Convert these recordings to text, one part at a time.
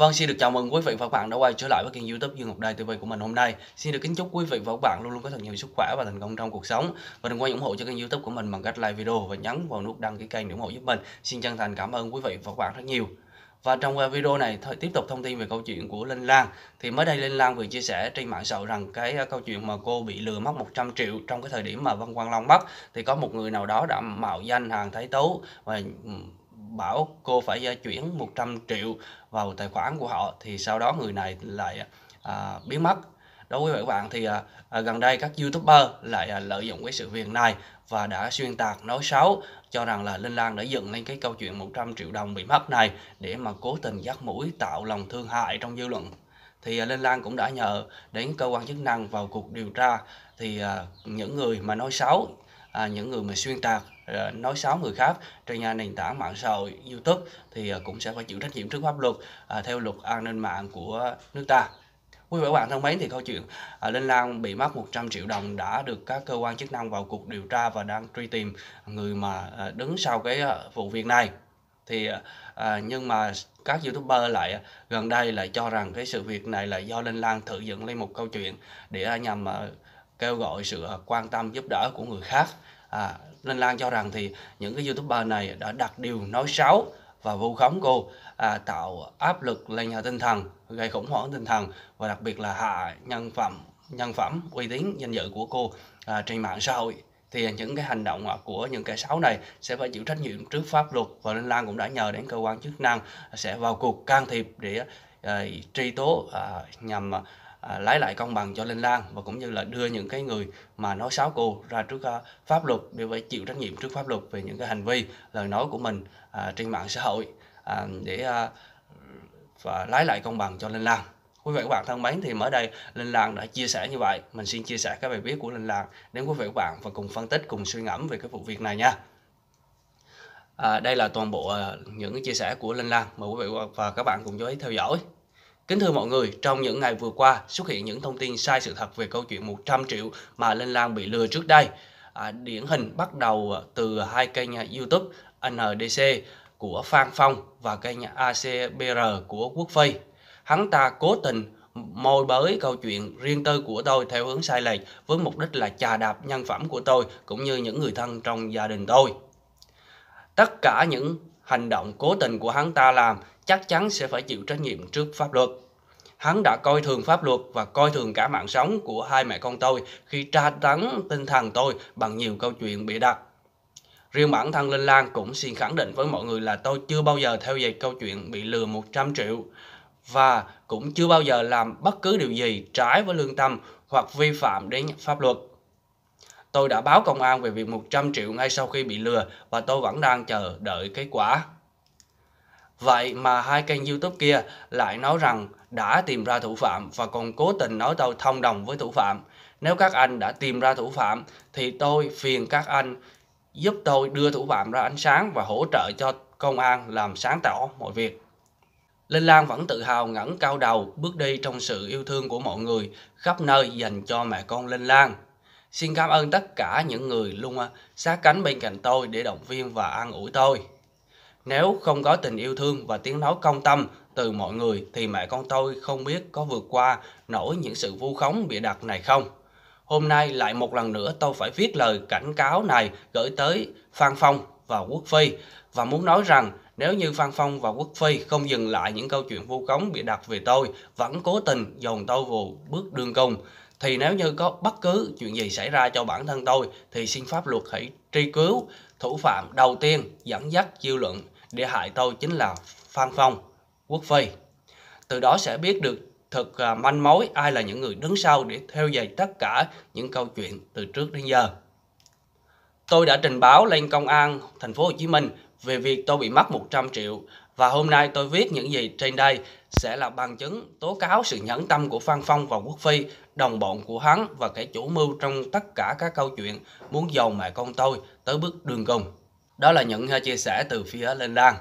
Vâng, xin được chào mừng quý vị và các bạn đã quay trở lại với kênh youtube Dương Ngọc Đài TV của mình hôm nay. Xin được kính chúc quý vị và các bạn luôn luôn có thật nhiều sức khỏe và thành công trong cuộc sống. Và đừng quên ủng hộ cho kênh youtube của mình bằng cách like video và nhấn vào nút đăng ký kênh để ủng hộ giúp mình. Xin chân thành cảm ơn quý vị và các bạn rất nhiều. Và trong à, video này thôi, tiếp tục thông tin về câu chuyện của Linh Lan. Thì mới đây Linh Lan vừa chia sẻ trên mạng xã hội rằng cái à, câu chuyện mà cô bị lừa mất 100 triệu trong cái thời điểm mà Văn Quang Long mất thì có một người nào đó đã mạo danh hàng Thái Tấu và bảo cô phải chuyển 100 triệu vào tài khoản của họ thì sau đó người này lại à, biến mất đối với các bạn thì à, à, gần đây các youtuber lại à, lợi dụng cái sự việc này và đã xuyên tạc nói xấu cho rằng là Linh Lan đã dựng lên cái câu chuyện 100 triệu đồng bị mất này để mà cố tình dắt mũi tạo lòng thương hại trong dư luận thì à, Linh Lan cũng đã nhờ đến cơ quan chức năng vào cuộc điều tra thì à, những người mà nói xấu à, những người mà xuyên tạc à, nói xấu người khác trên à, nền tảng mạng xã hội YouTube thì à, cũng sẽ phải chịu trách nhiệm trước pháp luật à, theo luật an ninh mạng của nước ta. Quý vị và các bạn thân mến thì câu chuyện à, Linh Lan bị mất 100 triệu đồng đã được các cơ quan chức năng vào cuộc điều tra và đang truy tìm người mà à, đứng sau cái à, vụ việc này. Thì à, nhưng mà các youtuber lại gần đây lại cho rằng cái sự việc này là do Linh Lan tự dựng lên một câu chuyện để nhằm à, kêu gọi sự quan tâm giúp đỡ của người khác à, Linh Lan cho rằng thì những cái youtuber này đã đặt điều nói xấu và vu khống cô à, tạo áp lực lên nhà tinh thần gây khủng hoảng tinh thần và đặc biệt là hạ nhân phẩm nhân phẩm uy tín danh dự của cô à, trên mạng xã hội thì những cái hành động của những kẻ xấu này sẽ phải chịu trách nhiệm trước pháp luật và Linh Lan cũng đã nhờ đến cơ quan chức năng sẽ vào cuộc can thiệp để à, truy tố à, nhằm à, lấy lại công bằng cho Linh Lan và cũng như là đưa những cái người mà nói xấu cô ra trước à, pháp luật để phải chịu trách nhiệm trước pháp luật về những cái hành vi lời nói của mình à, trên mạng xã hội à, để à, và lấy lại công bằng cho Linh Lan quý vị các bạn thân mến thì mới đây linh lan đã chia sẻ như vậy mình xin chia sẻ các bài viết của linh lan đến quý vị các bạn và cùng phân tích cùng suy ngẫm về cái vụ việc này nha à, đây là toàn bộ à, những chia sẻ của linh lan mời quý vị và các bạn cùng chú ý theo dõi Kính thưa mọi người, trong những ngày vừa qua xuất hiện những thông tin sai sự thật về câu chuyện 100 triệu mà Linh Lan bị lừa trước đây. À, điển hình bắt đầu từ hai kênh YouTube NDC của Phan Phong và kênh ACBR của Quốc Phi. Hắn ta cố tình môi bới câu chuyện riêng tư của tôi theo hướng sai lệch với mục đích là chà đạp nhân phẩm của tôi cũng như những người thân trong gia đình tôi. Tất cả những hành động cố tình của hắn ta làm chắc chắn sẽ phải chịu trách nhiệm trước pháp luật. Hắn đã coi thường pháp luật và coi thường cả mạng sống của hai mẹ con tôi khi tra tấn tinh thần tôi bằng nhiều câu chuyện bị đặt. Riêng bản thân Linh Lan cũng xin khẳng định với mọi người là tôi chưa bao giờ theo dệt câu chuyện bị lừa 100 triệu và cũng chưa bao giờ làm bất cứ điều gì trái với lương tâm hoặc vi phạm đến pháp luật. Tôi đã báo công an về việc 100 triệu ngay sau khi bị lừa và tôi vẫn đang chờ đợi kết quả. Vậy mà hai kênh YouTube kia lại nói rằng đã tìm ra thủ phạm và còn cố tình nói tôi thông đồng với thủ phạm. Nếu các anh đã tìm ra thủ phạm thì tôi phiền các anh giúp tôi đưa thủ phạm ra ánh sáng và hỗ trợ cho công an làm sáng tỏ mọi việc. Linh Lan vẫn tự hào ngẩng cao đầu bước đi trong sự yêu thương của mọi người khắp nơi dành cho mẹ con Linh Lan. Xin cảm ơn tất cả những người luôn à, sát cánh bên cạnh tôi để động viên và an ủi tôi. Nếu không có tình yêu thương và tiếng nói công tâm từ mọi người thì mẹ con tôi không biết có vượt qua nổi những sự vu khống bị đặt này không. Hôm nay lại một lần nữa tôi phải viết lời cảnh cáo này gửi tới Phan Phong và Quốc Phi và muốn nói rằng nếu như Phan Phong và Quốc Phi không dừng lại những câu chuyện vu khống bị đặt về tôi vẫn cố tình dồn tôi vào bước đường cùng thì nếu như có bất cứ chuyện gì xảy ra cho bản thân tôi thì xin pháp luật hãy truy cứu thủ phạm đầu tiên dẫn dắt dư luận để hại tôi chính là Phan Phong, Quốc Phi. Từ đó sẽ biết được thật à, manh mối ai là những người đứng sau để theo dõi tất cả những câu chuyện từ trước đến giờ. Tôi đã trình báo lên công an thành phố Hồ Chí Minh về việc tôi bị mất 100 triệu và hôm nay tôi viết những gì trên đây sẽ là bằng chứng tố cáo sự nhẫn tâm của Phan Phong và Quốc Phi, đồng bọn của hắn và kẻ chủ mưu trong tất cả các câu chuyện muốn dầu mẹ con tôi tới bước đường cùng. Đó là những ờ, chia sẻ từ phía Lên Đan.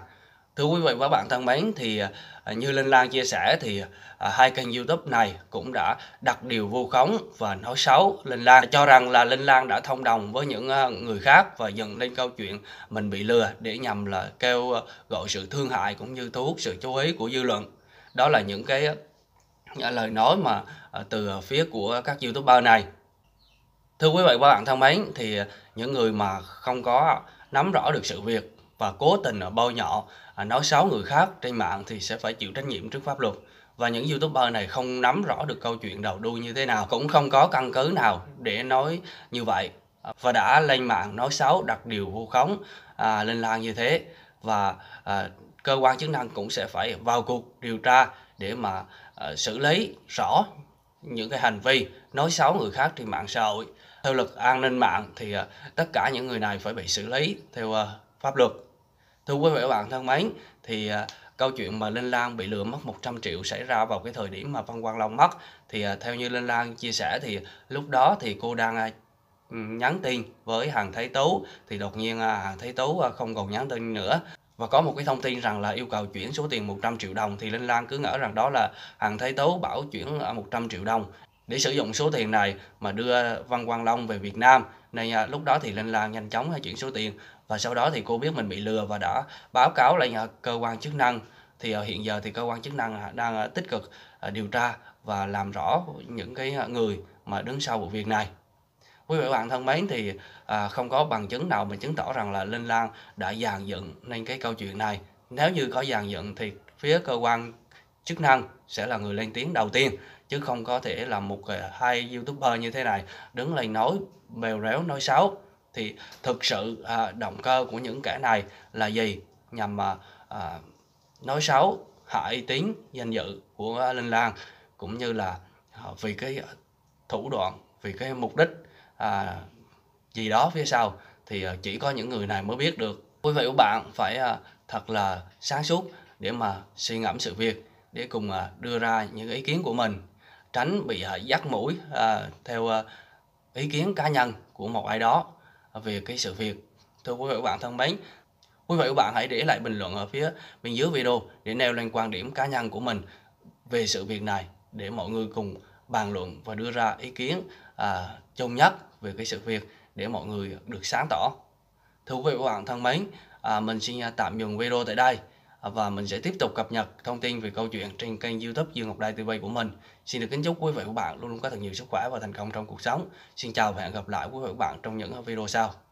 Thưa quý vị và các bạn thân mến, thì à, như Linh Lan chia sẻ thì à, hai kênh YouTube này cũng đã đặt điều vu khống và nói xấu Linh Lan cho rằng là Linh Lan đã thông đồng với những à, người khác và dựng lên câu chuyện mình bị lừa để nhằm là kêu gọi sự thương hại cũng như thu hút sự chú ý của dư luận. Đó là những cái lời nói mà từ phía của các YouTuber này. Thưa quý vị và các bạn thân mến, thì những người mà không có nắm rõ được sự việc và cố tình à, bôi nhọ à, nói xấu người khác trên mạng thì sẽ phải chịu trách nhiệm trước pháp luật và những youtuber này không nắm rõ được câu chuyện đầu đuôi như thế nào cũng không có căn cứ nào để nói như vậy và đã lên mạng nói xấu đặt điều vu khống à, lên lan như thế và à, cơ quan chức năng cũng sẽ phải vào cuộc điều tra để mà à, xử lý rõ những cái hành vi nói xấu người khác trên mạng xã hội theo luật an ninh mạng thì à, tất cả những người này phải bị xử lý theo à, pháp luật Thưa quý vị và các bạn thân mến, thì à, câu chuyện mà Linh Lan bị lừa mất 100 triệu xảy ra vào cái thời điểm mà Văn Quang Long mất thì à, theo như Linh Lan chia sẻ thì lúc đó thì cô đang à, nhắn tin với Hàng Thái Tú thì đột nhiên Hàng Thái Tú không còn nhắn tin nữa và có một cái thông tin rằng là yêu cầu chuyển số tiền 100 triệu đồng thì Linh Lan cứ ngỡ rằng đó là Hàng Thái Tú bảo chuyển 100 triệu đồng để sử dụng số tiền này mà đưa Văn Quang Long về Việt Nam. Nên lúc đó thì Linh Lan nhanh chóng chuyển số tiền và sau đó thì cô biết mình bị lừa và đã báo cáo lại cơ quan chức năng thì ờ, hiện giờ thì cơ quan chức năng à, đang ờ, tích cực ờ, điều tra và làm rõ những cái người mà đứng sau vụ việc này quý vị và bạn thân mến thì à, không có bằng chứng nào mà chứng tỏ rằng là linh lan đã dàn dựng nên cái câu chuyện này nếu như có dàn dựng thì phía cơ quan chức năng sẽ là người lên tiếng đầu tiên chứ không có thể là một hai youtuber như thế này đứng lên nói bèo réo nói xấu thì thực sự à, động cơ của những kẻ này là gì nhằm mà à, nói xấu hại tiếng danh dự của linh lan cũng như là à, vì cái thủ đoạn vì cái mục đích à, gì đó phía sau thì à, chỉ có những người này mới biết được quý vị và bạn phải à, thật là sáng suốt để mà suy ngẫm sự việc để cùng à, đưa ra những ý kiến của mình tránh bị à, dắt mũi à, theo à, ý kiến cá nhân của một ai đó về cái sự việc thưa quý vị và bạn thân mến quý vị và bạn hãy để lại bình luận ở phía bên dưới video để nêu lên quan điểm cá nhân của mình về sự việc này để mọi người cùng bàn luận và đưa ra ý kiến à, chung nhất về cái sự việc để mọi người được sáng tỏ thưa quý vị và bạn thân mến à, mình xin tạm dừng video tại đây và mình sẽ tiếp tục cập nhật thông tin về câu chuyện trên kênh youtube Dương Ngọc Đại TV của mình. Xin được kính chúc quý vị và các bạn luôn luôn có thật nhiều sức khỏe và thành công trong cuộc sống. Xin chào và hẹn gặp lại quý vị và các bạn trong những video sau.